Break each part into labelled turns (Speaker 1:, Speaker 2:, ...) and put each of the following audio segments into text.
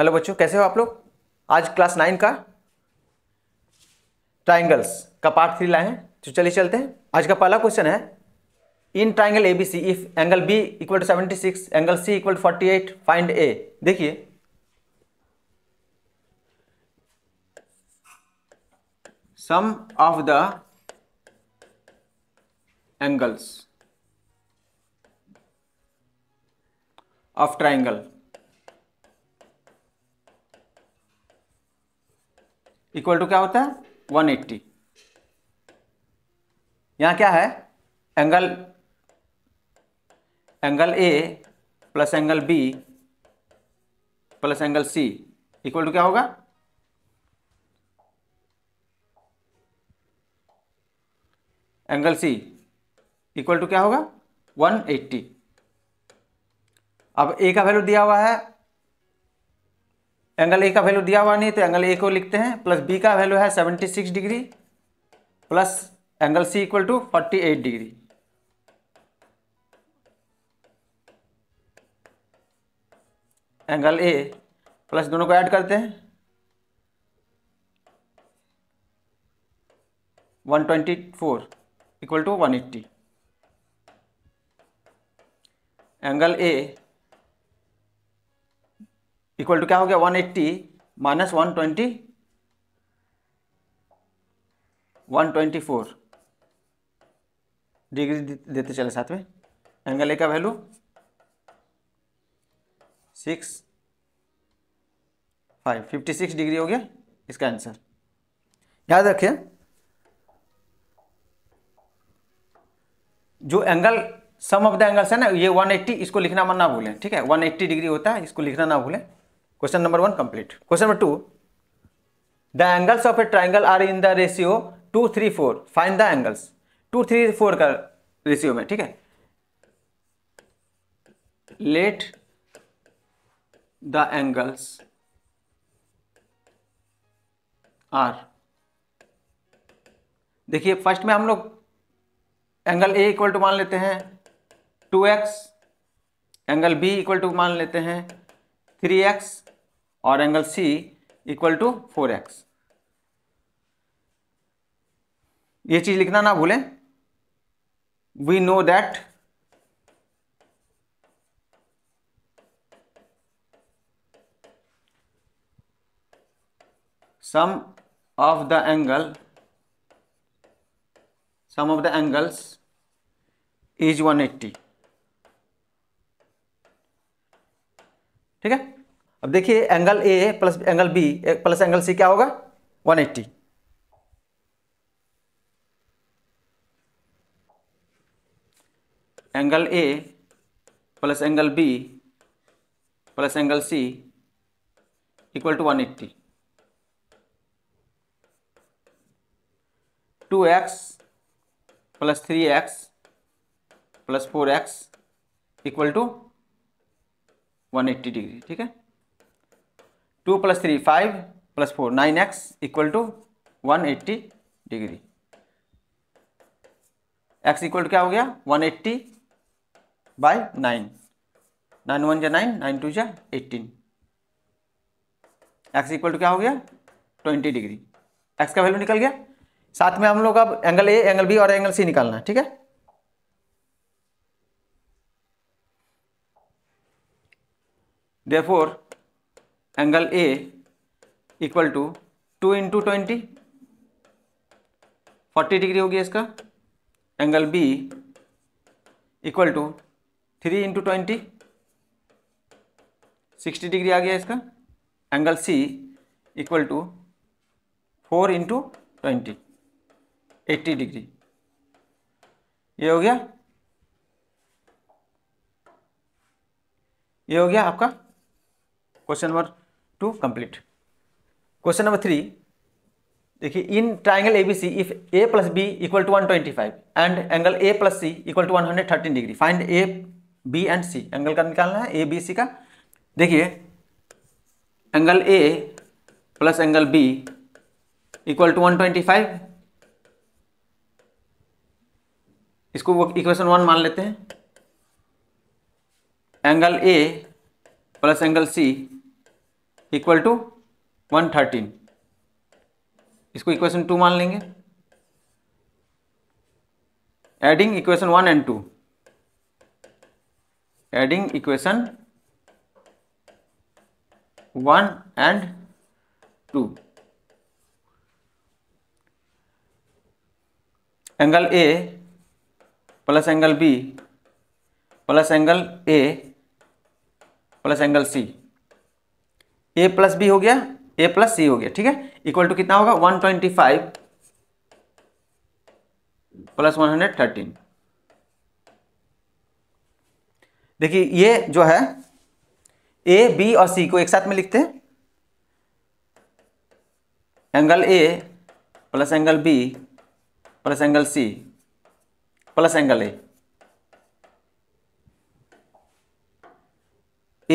Speaker 1: hello बच्चों कैसे हो आप लोग आज क्लास नाइन का ट्राइंगल्स का पार्ट थ्री लाए हैं तो चलिए चलते हैं आज का पहला क्वेश्चन है in triangle A B C if angle B equal to seventy six angle C equal to forty eight find A देखिए sum of the angles of triangle equal to क्या होता है 180 एट्टी यहां क्या है angle angle A plus angle B plus angle C equal to क्या होगा angle C equal to क्या होगा 180 अब ए का वैल्यू दिया हुआ है एंगल ए का वैल्यू दिया हुआ नहीं तो एंगल ए को लिखते हैं प्लस बी का वैल्यू है seventy six degree plus angle C equal to forty eight degree angle A plus दोनों को ऐड करते हैं 124 equal to 180 angle A equal to क्या हो गया 180 eighty minus one twenty one twenty four degree देते चले साथ में एंगल ए का value six five fifty six degree हो गया इसका आंसर याद रखिए जो angle sum of the angles है ना ये 180 इसको लिखना मत ना भूलें ठीक है 180 डिग्री होता है इसको लिखना ना भूलें question number one complete question number two the angles of a triangle are in the ratio two three four find the angles two three four का रेशियो में ठीक है लेट द एंगल्स आर देखिए फर्स्ट में हम लोग angle A equal to मान लेते हैं two x angle B equal to मान लेते हैं थ्री एक्स और angle C equal to four x ये चीज लिखना ना भूलें we know that sum of the angle sum of the angles is 180 ठीक है अब देखिए angle A plus angle B plus angle C क्या होगा 180 angle A plus angle B plus angle C equal to 180 two x plus three x plus four x equal to eighty degree ठीक है two plus three five plus four nine x equal to one eighty degree x equal to क्या हो गया one eighty by nine nine one जै nine nine two जै eighteen x equal to क्या हो गया ट्वेंटी डिग्री एक्स का value निकल गया साथ में हम लोग अब एंगल ए एंगल बी और एंगल सी निकालना है ठीक है therefore angle A equal to two into twenty forty degree हो गया इसका angle B equal to three into twenty sixty degree आ गया इसका angle C equal to four into twenty eighty degree ये हो गया ये हो गया आपका question number two complete question number three देखिए in triangle A B C if A plus B equal to one twenty five and angle A plus C equal to one hundred thirteen degree find A B and C angle का निकालना है A B C का देखिए angle A plus angle B equal to one twenty five इसको वो equation one मान लेते हैं angle A plus angle C equal to one thirteen इसको इक्वेशन टू मान लेंगे adding equation one and two adding equation one and two angle A plus angle B plus angle A plus angle C A plus B हो गया ए plus सी हो गया ठीक है equal to कितना होगा one twenty five plus one hundred thirteen देखिए ये जो है ए बी और सी को एक साथ में लिखते हैं angle A plus angle B plus angle C plus angle A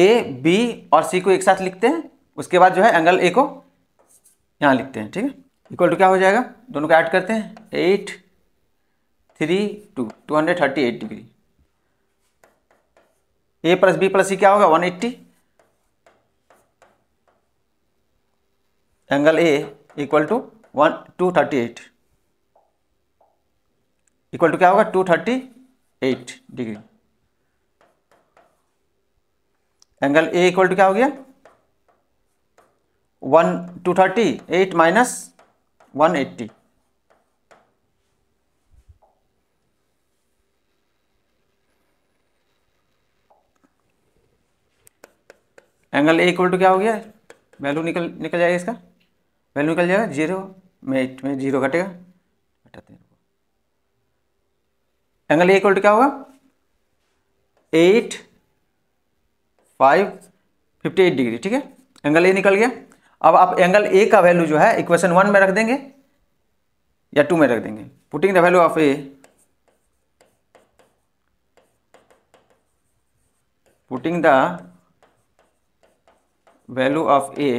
Speaker 1: A B और सी को एक साथ लिखते हैं उसके बाद जो है एंगल ए को यहाँ लिखते हैं ठीक है इक्वल टू क्या हो जाएगा दोनों को ऐड करते हैं eight three two two hundred thirty eight degree A plus B plus C क्या होगा one eighty angle A equal to one two thirty eight equal to क्या होगा two thirty eight degree angle A equal to क्या हो गया one two thirty eight minus one eighty angle A equal to क्या हो गया value निकल निकल जाएगा इसका वैल्यू निकल जाएगा जीरो में एट में जीरो घटेगा घटाते एंगल ए इक्वल टू क्या होगा eight five fifty eight degree ठीक है एंगल ए निकल गया अब आप एंगल ए का वैल्यू जो है इक्वेशन वन में रख देंगे या टू में रख देंगे putting the value of A putting the value of A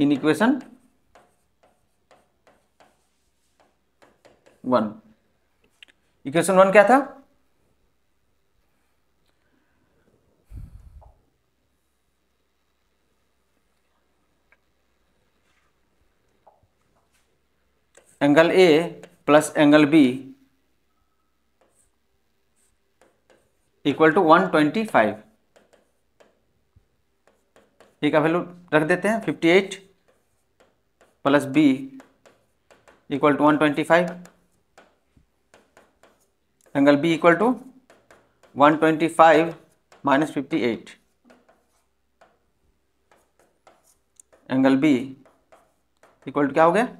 Speaker 1: in equation one equation one क्या था angle A plus angle B equal to one twenty five A का वैल्यू रख देते हैं fifty eight plus B equal to one twenty five angle B equal to one twenty five minus fifty eight angle B equal to क्या हो गया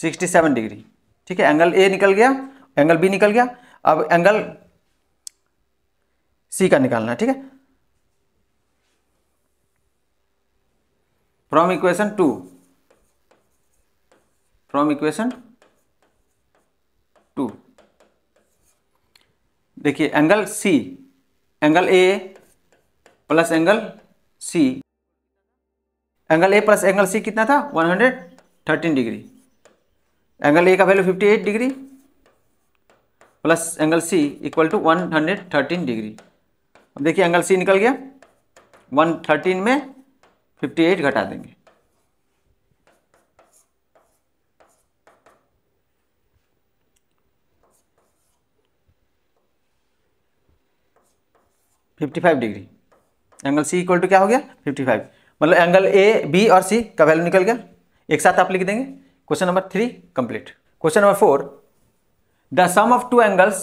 Speaker 1: sixty seven degree ठीक है angle A निकल गया एंगल बी निकल गया अब एंगल सी का निकालना ठीक है from equation two from equation two देखिए angle C angle A plus angle C angle A plus angle C कितना था 113 डिग्री एंगल ए का value 58 degree plus angle C equal to 113 degree अब देखिए एंगल सी निकल गया 113 में 58 घटा देंगे fifty five degree angle C equal to क्या हो गया फिफ्टी फाइव मतलब एंगल ए बी और सी का वैल्यू निकल गया एक साथ आप लिख देंगे question number three complete question number four the sum of two angles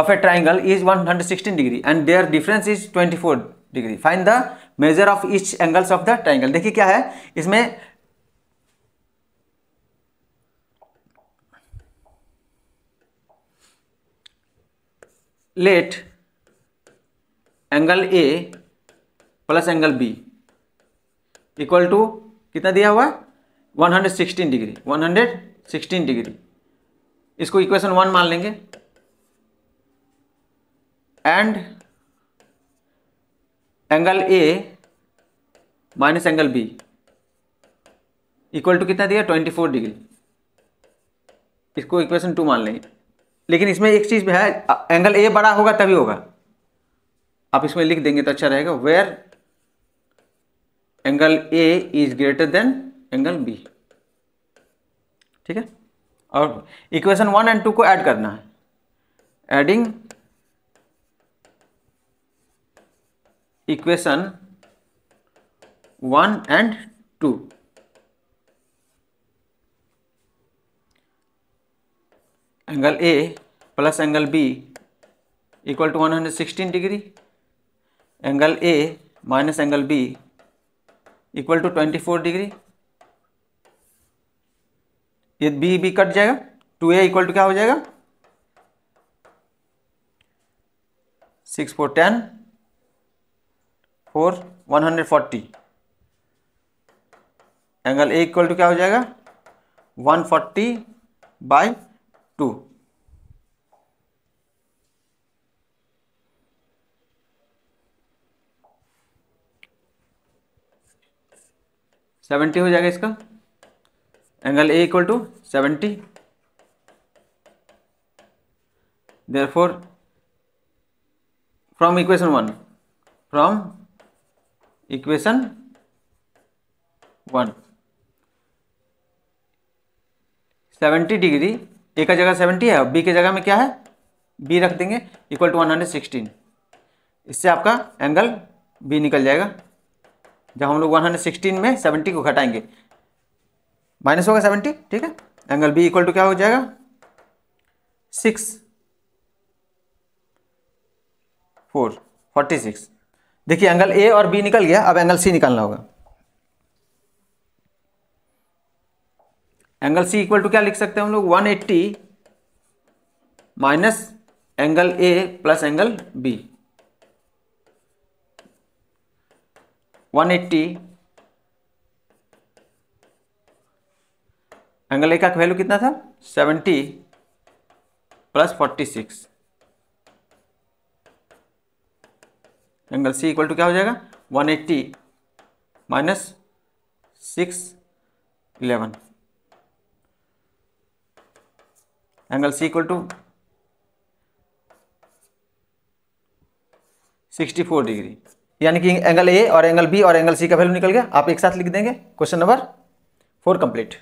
Speaker 1: of a triangle is one hundred sixteen degree and their difference is twenty four degree find the measure of each angles of the triangle देखिए क्या है इसमें let angle A plus angle B equal to कितना दिया हुआ 116 degree 116 degree इसको equation one मान लेंगे and angle A minus angle B equal to कितना दिया 24 डिग्री इसको इक्वेशन टू मान लेंगे लेकिन इसमें एक चीज़ भी है एंगल ए बड़ा होगा तभी होगा आप इसमें लिख देंगे तो अच्छा रहेगा where angle A is greater than angle B ठीक है और इक्वेशन वन एंड टू को ऐड करना है adding equation one and two angle A plus angle B equal to one hundred sixteen degree angle A minus angle B equal to twenty four degree ये B B cut जाएगा two A equal to क्या हो जाएगा six four ten four one hundred forty angle A equal to क्या हो जाएगा one forty by two seventy हो जाएगा इसका angle A equal to seventy there four from equation one from equation one seventy degree A का जगह seventy है B के जगह में क्या है बी रख देंगे equal to one hundred sixteen इससे आपका एंगल बी निकल जाएगा जब हम लोग 116 में 70 को घटाएंगे माइनस होगा 70 ठीक है एंगल बी इक्वल टू क्या हो जाएगा सिक्स फोर फोर्टी सिक्स देखिए एंगल ए और बी निकल गया अब एंगल सी निकालना होगा एंगल सी इक्वल टू क्या लिख सकते हैं हम लोग 180 eighty minus angle A plus angle B 180 angle A का वैल्यू कितना था 70 plus 46 angle C equal to क्या हो जाएगा 180 eighty minus six eleven angle C equal to sixty four degree यानी कि एंगल ए और एंगल बी और एंगल सी का वैल्यू निकल गया आप एक साथ लिख देंगे क्वेश्चन नंबर फोर कंप्लीट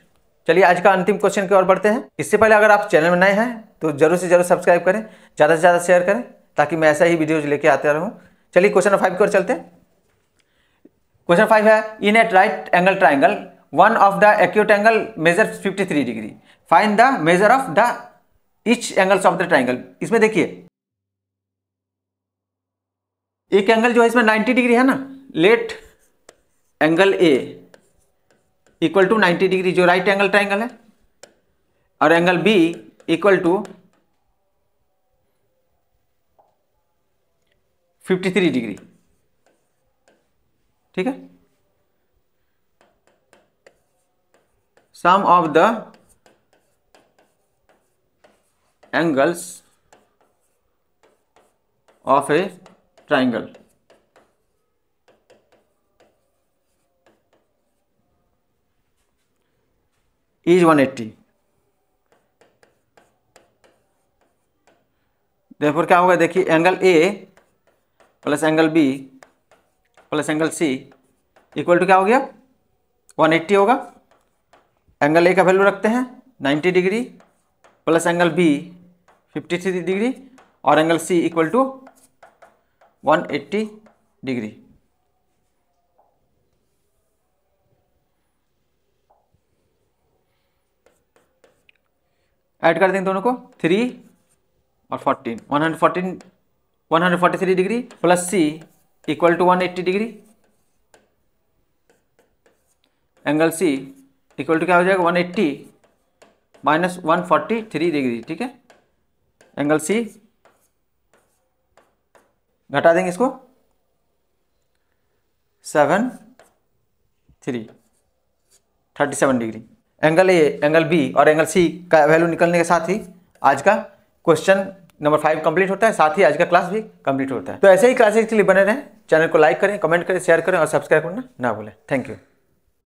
Speaker 1: चलिए आज का अंतिम क्वेश्चन की ओर बढ़ते हैं इससे पहले अगर आप चैनल में नए हैं तो जरूर से जरूर सब्सक्राइब करें ज़्यादा से ज़्यादा शेयर करें ताकि मैं ऐसा ही वीडियोज लेके आते रहूँ चलिए क्वेश्चन फाइव की ओर चलते हैं क्वेश्चन फाइव है in at right angle triangle one of the acute angle measure three degree find the measure of the each angles of the triangle इसमें देखिए एक एंगल जो है इसमें 90 डिग्री है ना let angle A equal to 90 degree जो right angle triangle है और angle B equal to 53 degree ठीक है sum of the angles of a triangle is 180 देखें क्या होगा देखिए angle A plus angle B plus angle C equal to क्या हो गया 180 होगा एंगल ए का वैल्यू रखते हैं 90 degree plus angle B 53 degree और angle C equal to one eighty degree add कर देंगे दोनों को थ्री और fourteen one hundred fourteen one hundred forty three degree plus C equal to one eighty degree angle C equal to क्या हो जाएगा one eighty minus one forty three degree ठीक है एंगल सी घटा देंगे इसको seven three thirty seven degree angle A angle B और angle C का वैल्यू निकलने के साथ ही आज का क्वेश्चन नंबर फाइव कंप्लीट होता है साथ ही आज का क्लास भी कंप्लीट होता है तो ऐसे ही क्लासेस के लिए बने रहें चैनल को लाइक करें कमेंट करें शेयर करें और सब्सक्राइब करना ना भूलें थैंक यू